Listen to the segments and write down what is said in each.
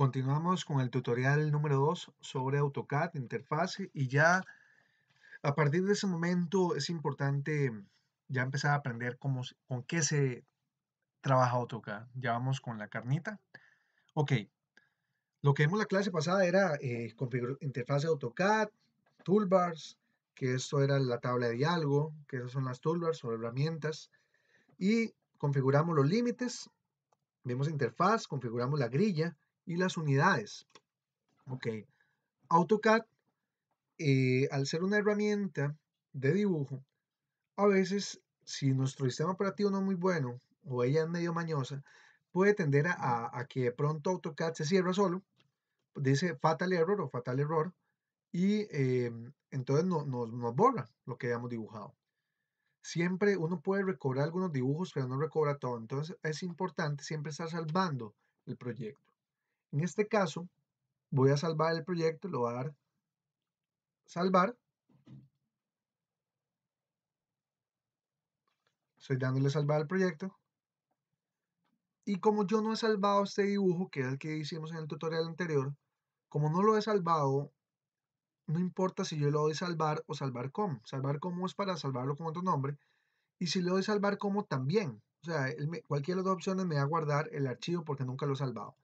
Continuamos con el tutorial número 2 sobre AutoCAD interfase y ya a partir de ese momento es importante ya empezar a aprender cómo, con qué se trabaja AutoCAD. Ya vamos con la carnita. Ok, lo que vimos la clase pasada era eh, interfase AutoCAD, toolbars, que eso era la tabla de diálogo, que esas son las toolbars o herramientas, y configuramos los límites, vimos interfaz, configuramos la grilla, y las unidades. Ok, AutoCAD, eh, al ser una herramienta de dibujo, a veces si nuestro sistema operativo no es muy bueno o ella es medio mañosa, puede tender a, que de pronto AutoCAD se cierra solo, dice fatal error o fatal error, y em, entonces nos borra lo que hayamos dibujado. Siempre uno puede recobrar algunos dibujos, pero no recobra todo. Entonces es importante siempre estar salvando el proyecto. En este caso, voy a salvar el proyecto, lo voy a dar salvar. Estoy dándole salvar al proyecto. Y como yo no he salvado este dibujo, que es el que hicimos en el tutorial anterior, como no lo he salvado, no importa si yo lo doy salvar o salvar como. Salvar como es para salvarlo con otro nombre. Y si lo doy salvar como también. O sea, cualquiera de las dos opciones me va a guardar el archivo porque nunca lo he salvado.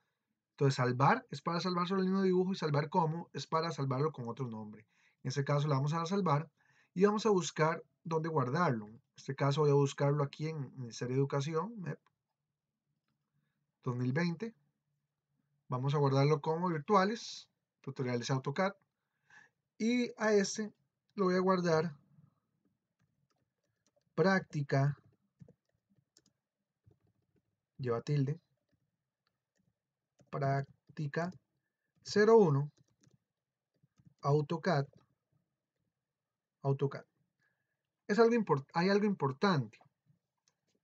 Entonces, salvar es para salvar solo el mismo dibujo y salvar como es para salvarlo con otro nombre. En este caso, lo vamos a salvar y vamos a buscar dónde guardarlo. En este caso, voy a buscarlo aquí en Ministerio de Educación, 2020. Vamos a guardarlo como virtuales, tutoriales AutoCAD. Y a este lo voy a guardar práctica, lleva tilde, práctica 01 AutoCAD AutoCAD es algo hay algo importante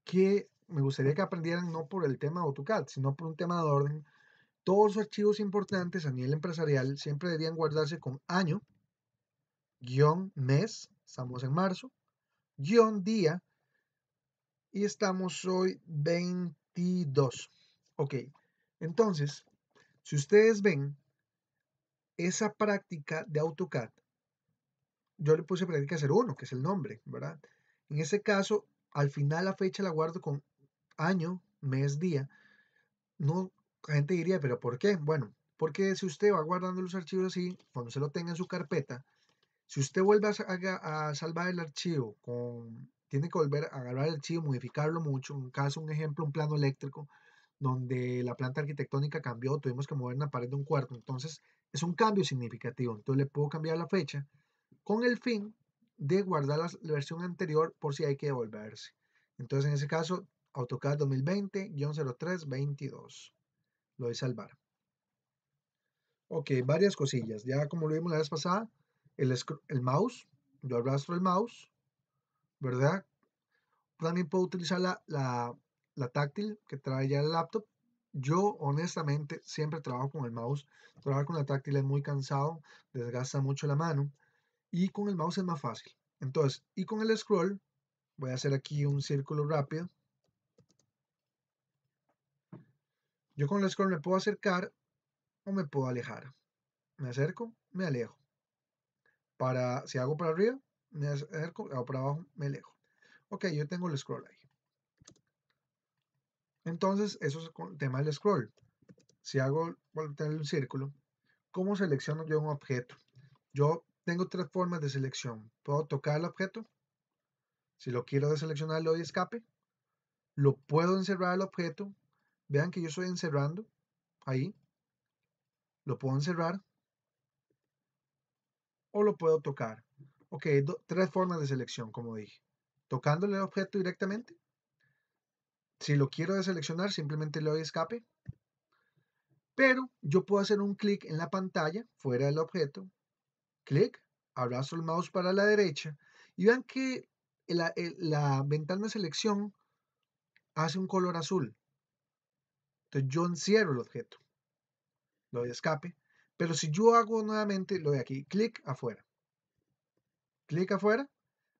que me gustaría que aprendieran no por el tema AutoCAD, sino por un tema de orden. Todos los archivos importantes a nivel empresarial siempre deberían guardarse con año, guión mes, estamos en marzo, guión día, y estamos hoy 22. Ok, entonces, si ustedes ven esa práctica de AutoCAD, yo le puse práctica 01, que es el nombre, ¿verdad? En ese caso, al final la fecha la guardo con año, mes, día. No, la gente diría, pero ¿por qué? Bueno, porque si usted va guardando los archivos así, cuando se lo tenga en su carpeta, si usted vuelve a, salvar el archivo, tiene que volver a agarrar el archivo, modificarlo mucho, en caso, un ejemplo, un plano eléctrico, donde la planta arquitectónica cambió, tuvimos que mover una pared de un cuarto. Entonces, es un cambio significativo. Entonces, le puedo cambiar la fecha con el fin de guardar la versión anterior por si hay que devolverse. Entonces, en ese caso, AutoCAD 2020-0322. Lo voy a salvar. Ok, varias cosillas. Ya como lo vimos la vez pasada, el, el mouse, yo arrastro el mouse, ¿verdad? También puedo utilizar la la táctil que trae ya el laptop. Yo honestamente siempre trabajo con el mouse. Trabajar con la táctil es muy cansado, desgasta mucho la mano y con el mouse es más fácil. Entonces, y con el scroll, voy a hacer aquí un círculo rápido. Yo con el scroll me puedo acercar o me puedo alejar. Me acerco, me alejo. Para, si hago para arriba, me acerco, hago para abajo, me alejo. Ok, yo tengo el scroll ahí. Entonces, eso es el tema del scroll. Si hago voltear un círculo, ¿cómo selecciono yo un objeto? Yo tengo tres formas de selección. Puedo tocar el objeto. Si lo quiero deseleccionar, le doy escape. Lo puedo encerrar el objeto. Vean que yo estoy encerrando ahí. Lo puedo encerrar. O lo puedo tocar. Ok, tres formas de selección, como dije. Tocándole el objeto directamente si lo quiero deseleccionar, simplemente le doy escape. Pero yo puedo hacer un clic en la pantalla, fuera del objeto, clic, arrastro el mouse para la derecha y vean que la, ventana de selección hace un color azul. Entonces yo encierro el objeto, Le doy escape, pero si yo hago nuevamente lo de aquí, clic afuera, clic afuera,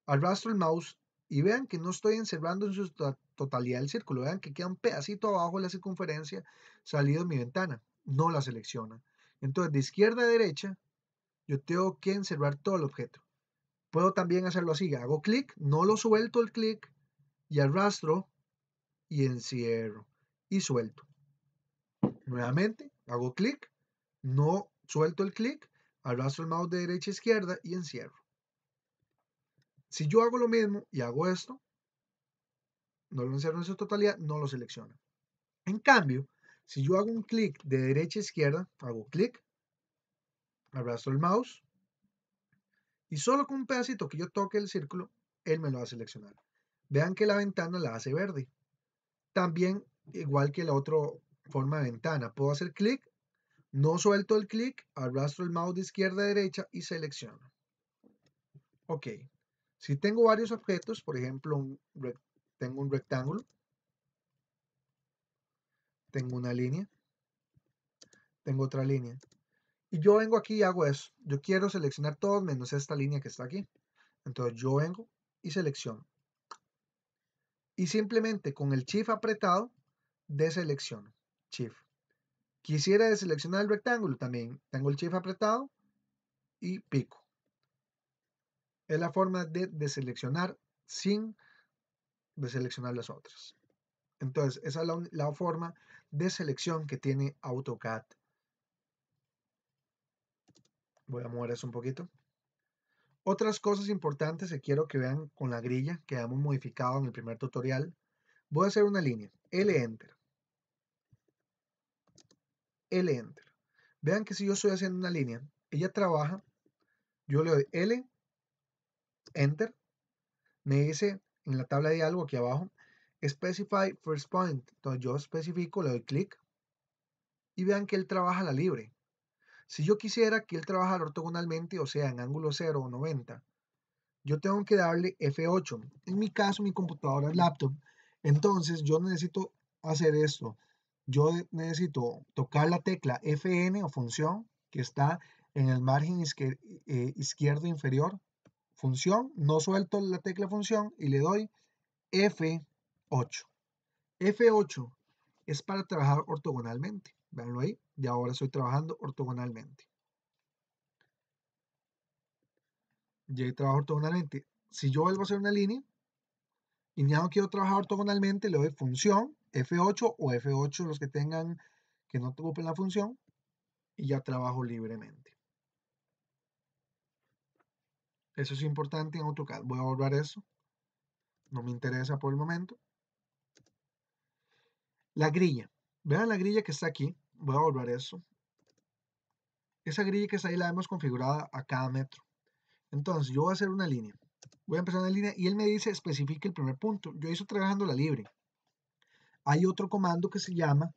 arrastro el mouse y vean que no estoy encerrando en su totalidad del círculo. Vean que queda un pedacito abajo de la circunferencia salido de mi ventana. No la selecciona. Entonces, de izquierda a derecha, yo tengo que encerrar todo el objeto. Puedo también hacerlo así. Hago clic, no lo suelto el clic y arrastro y encierro y suelto. Nuevamente, hago clic, no suelto el clic, arrastro el mouse de derecha a izquierda y encierro. Si yo hago lo mismo y hago esto, no lo encierro en su totalidad, no lo selecciona. En cambio, si yo hago un clic de derecha a izquierda, hago clic, arrastro el mouse y solo con un pedacito que yo toque el círculo, él me lo va a seleccionar. Vean que la ventana la hace verde. También, igual que la otra forma de ventana, puedo hacer clic, no suelto el clic, arrastro el mouse de izquierda a derecha y selecciono. Ok, si tengo varios objetos, por ejemplo, un, tengo un rectángulo. Tengo una línea. Tengo otra línea. Y yo vengo aquí y hago eso. Yo quiero seleccionar todos menos esta línea que está aquí. Entonces yo vengo y selecciono. Y simplemente con el Shift apretado, deselecciono. Shift. Quisiera deseleccionar el rectángulo también. Tengo el Shift apretado y pico. Es la forma de deseleccionar sin de seleccionar las otras. Entonces, esa es la, forma de selección que tiene AutoCAD. Voy a mover eso un poquito. Otras cosas importantes que quiero que vean con la grilla que hemos modificado en el primer tutorial. Voy a hacer una línea. L-Enter. L-Enter. Vean que si yo estoy haciendo una línea, ella trabaja, yo le doy L, Enter, me dice en la tabla de diálogo aquí abajo, specify first point. Entonces yo especifico, le doy clic y vean que él trabaja la libre. Si yo quisiera que él trabajara ortogonalmente, o sea, en ángulo 0 o 90, yo tengo que darle F8. En mi caso, mi computadora es laptop. Entonces yo necesito hacer esto. Yo necesito tocar la tecla Fn o función que está en el margen izquierdo eh, inferior función, no suelto la tecla función y le doy F8. F8 es para trabajar ortogonalmente. Veanlo ahí, y ahora estoy trabajando ortogonalmente. Ya trabajo ortogonalmente. Si yo vuelvo a hacer una línea y ya no quiero trabajar ortogonalmente, le doy función F8 o F8 los que tengan que no ocupen la función y ya trabajo libremente. Eso es importante en AutoCAD. Voy a borrar eso. No me interesa por el momento. La grilla. Vean la grilla que está aquí. Voy a borrar eso. Esa grilla que está ahí la hemos configurada a cada metro. Entonces, yo voy a hacer una línea. Voy a empezar una línea y él me dice especifique el primer punto. Yo hice trabajando la libre. Hay otro comando que se llama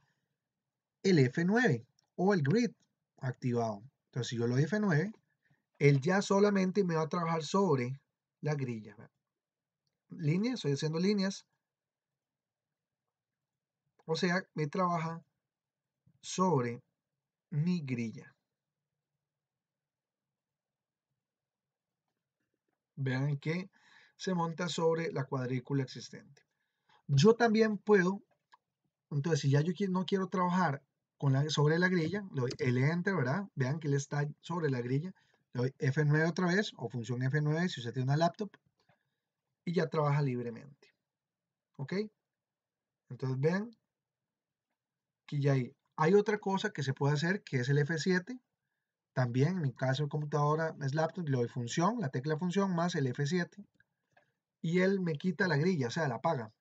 el F9 o el grid activado. Entonces, si yo lo doy F9, el ya solamente me va a trabajar sobre la grilla. Líneas, estoy haciendo líneas. O sea, me trabaja sobre mi grilla. Vean que se monta sobre la cuadrícula existente. Yo también puedo, entonces si ya yo no quiero trabajar con la, sobre la grilla, doy el enter, ¿verdad? Vean que él está sobre la grilla. Le doy F9 otra vez o función F9 si usted tiene una laptop y ya trabaja libremente. ¿Ok? Entonces vean que ya hay. otra cosa que se puede hacer que es el F7. También en mi caso computadora es laptop, le doy función, la tecla función más el F7 y él me quita la grilla, o sea, la apaga.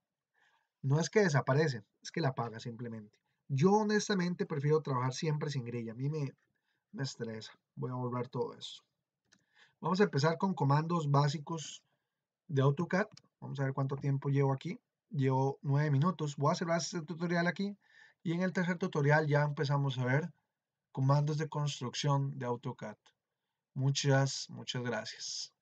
No es que desaparece, es que la apaga simplemente. Yo honestamente prefiero trabajar siempre sin grilla, a mí me, me estresa. Voy a borrar todo eso. Vamos a empezar con comandos básicos de AutoCAD. Vamos a ver cuánto tiempo llevo aquí. Llevo nueve minutos. Voy a cerrar este tutorial aquí. Y en el tercer tutorial ya empezamos a ver comandos de construcción de AutoCAD. Muchas, muchas gracias.